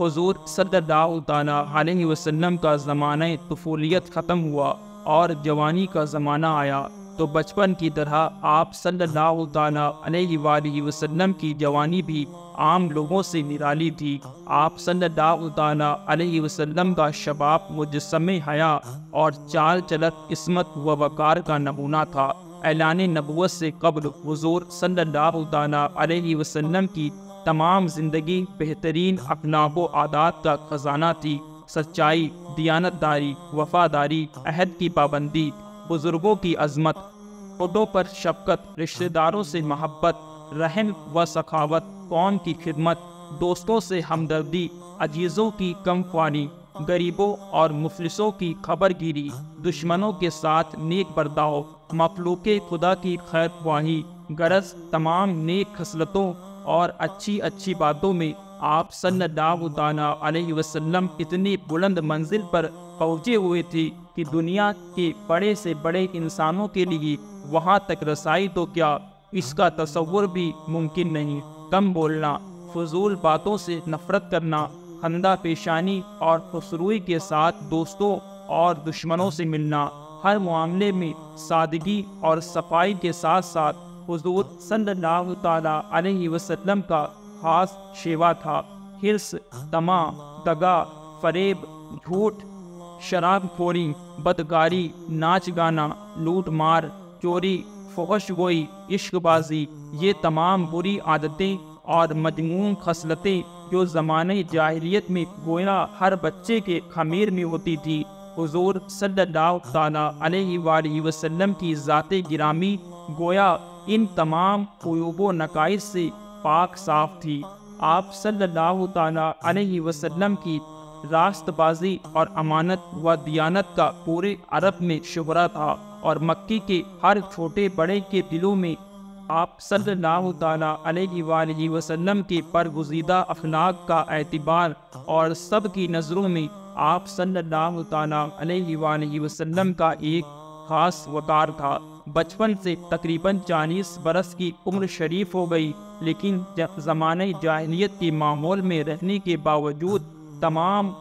हुजूर सल्लल्लाहु वसल्लम का ज़माना तफोलियत ख़त्म हुआ और जवानी का ज़माना आया तो बचपन की तरह आप सल्लल्लाहु अलैहि वसल्लम की जवानी भी आम लोगों से निराली थी आप सल्लल्लाहु अलैहि वसल्लम का शबाब मुजस्म हया और चाल चलत इसमत व वकार का नमूना था ऐलान नबूत से कबल हजूर सल्लल्लाहु अलैहि वसल्लम की तमाम ज़िंदगी बेहतरीन अखलाक आदात का खजाना थी सच्चाई दारी वफादारी अहद की पाबंदी बुज़ुर्गों की अजमत खुदों पर शफकत रिश्तेदारों से मोहब्बत रहन व सखावत कौन की खिदमत दोस्तों से हमदर्दी अजीज़ों की कम ख्वानी गरीबों और मुफलिसों की खबर गिरी दुश्मनों के साथ नेक बर्दाव मफलूक खुदा की खैर ख्वाही गरज तमाम नेक खसलतों और अच्छी अच्छी बातों में आप सल्लल्लाहु वसल्लम इतनी बुलंद मंजिल पर पहुंचे हुए थे कि दुनिया के बड़े से बड़े इंसानों के लिए वहाँ तक रसाई तो क्या इसका तस्वुर भी मुमकिन नहीं कम बोलना फजूल बातों से नफरत करना खंदा पेशानी और खुसरुई के साथ दोस्तों और दुश्मनों से मिलना हर मामले में सादगी और सफाई के साथ साथ हुजूर सल्लल्लाहु ताला अलैहि वसल्लम का खास शेवा था हिर्स तमा दगा फरेब झूठ शराब खोरी बदकारी नाच गाना लूट मार चोरी फोश गोई इश्कबाजी ये तमाम बुरी आदतें और मजमून खसलतें जो ज़माने जाहिलियत में गोया हर बच्चे के खमीर में होती थी हुजूर सल्लल्लाहु अलैहि वसल्लम की ज़ात गिरामी गोया इन तमाम क्यूब नकाइस से पाक साफ थी आप सल्लल्लाहु अलैहि वसल्लम की रास्तबाजी और अमानत व दियानत का पूरे अरब में शुहरा था और मक्की के हर छोटे बड़े के दिलों में आप सल्लल्लाहु अलैहि वसल्लम के परगुजीदा अखलाक का एतबार और सब की नज़रों में आप सल्लल्लाहु अलैहि वसल्लम का एक ख़ास वकार था बचपन से तकरीबन चालीस बरस की उम्र शरीफ हो गई लेकिन ज़माने जाहिलियत के माहौल में रहने के बावजूद तमाम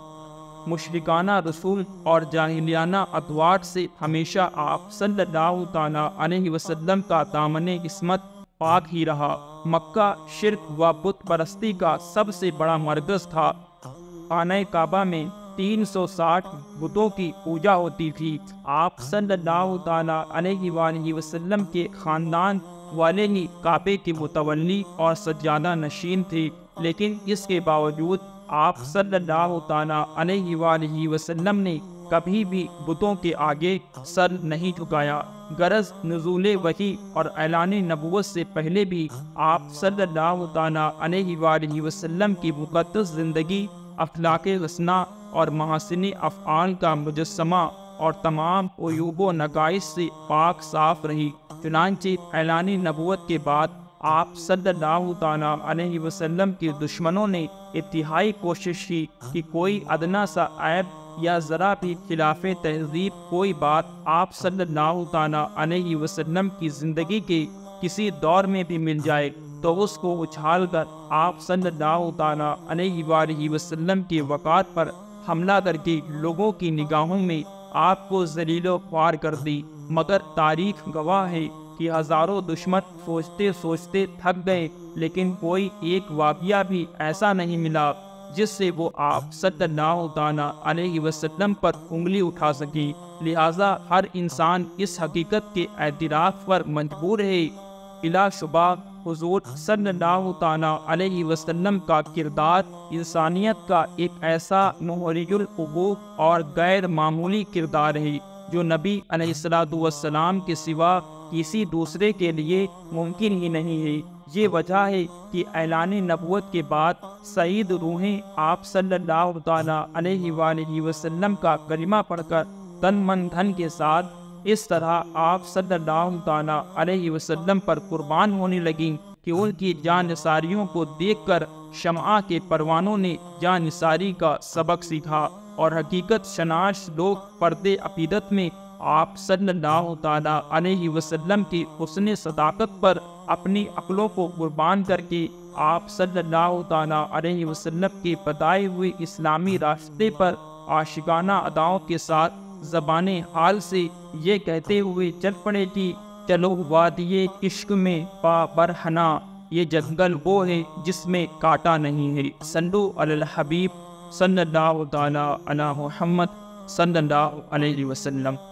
मुशरकाना रसूल और जाहिलियाना अदवार से हमेशा आप सल्लल्लाहु वसल्लम का दामन इसमत पाक ही रहा मक्का शिरक व बुत परस्ती का सबसे बड़ा मरकज़ था आने काबा में 360 बुतों की पूजा होती थी आप सल्लल्लाहु अलैहि वसल्लम के खानदान वाले ही काबे के मुतवली और सज्जादा नशीन थे लेकिन इसके बावजूद आप सल्लल्लाहु अलैहि वसल्लम ने कभी भी बुतों के आगे सर नहीं झुकाया गरज नजूल वही और ऐलान नबूत से पहले भी आप सल्लल्लाहु अलैहि वसल्लम की मुकदस ज़िंदगी अखलाक रसना और महासिनी अफ़ान का मुजस्मा और तमाम यूब नकाइश से पाक साफ रही चुनानची ऐलानी नबूत के बाद आप सल्लल्लाहु वसल्लम के दुश्मनों ने इतहाई कोशिश की कि कोई अदना सा ऐब या ज़रा भी खिलाफ तहजीब कोई बात आप सल्लल्लाहु वसल्लम की ज़िंदगी के किसी दौर में भी मिल जाए तो उसको उछाल कर आप सल्लल्लाहु अलैहि वसल्लम के वक़ात पर हमला करके लोगों की निगाहों में आपको जलीलो ख्वार कर दी मगर तारीख गवाह है कि हजारों दुश्मन सोचते सोचते थक गए लेकिन कोई एक वाकया भी ऐसा नहीं मिला जिससे वो आप ना सल्लल्लाहु वसल्लम पर उंगली उठा सके लिहाजा हर इंसान इस हकीकत के एतराफ़ पर मजबूर है इलाशुबा हुजूर अलैहि वसल्लम का किरदार इंसानियत का एक ऐसा महरीबूब और गैर मामूली किरदार है जो नबी अलैहिस्सलाम के सिवा किसी दूसरे के लिए मुमकिन ही नहीं है ये वजह है कि ऐलान नबूत के बाद सईद रूहें आप सल्लल्लाहु अलैहि वसल्लम का गरिमा पढ़कर तन मन धन के साथ इस तरह आप वसल्लम पर कुर्बान होने लगी कि उनकी जानसारियों को देखकर शमा के परवानों ने जानसारी का सबक सीखा और हकीकत शनाश लोग पर्दे अकीदत में आप सल्लल्लाहु वसल्लम की हसन सदाकत पर अपनी अकलों को कुर्बान करके आप सल्लल्लाहु वसल्लम के बताए हुए इस्लामी रास्ते पर आशिकाना अदाओं के साथ जबान हाल से ये कहते हुए चल पड़े कि चलो वादिये इश्क में पा बरहना ये जंगल वो है जिसमें काटा नहीं है सल्लु अल हबीब सल्लल्लाहु ताला अला मोहम्मद सल्लल्लाहु अलैहि वसल्लम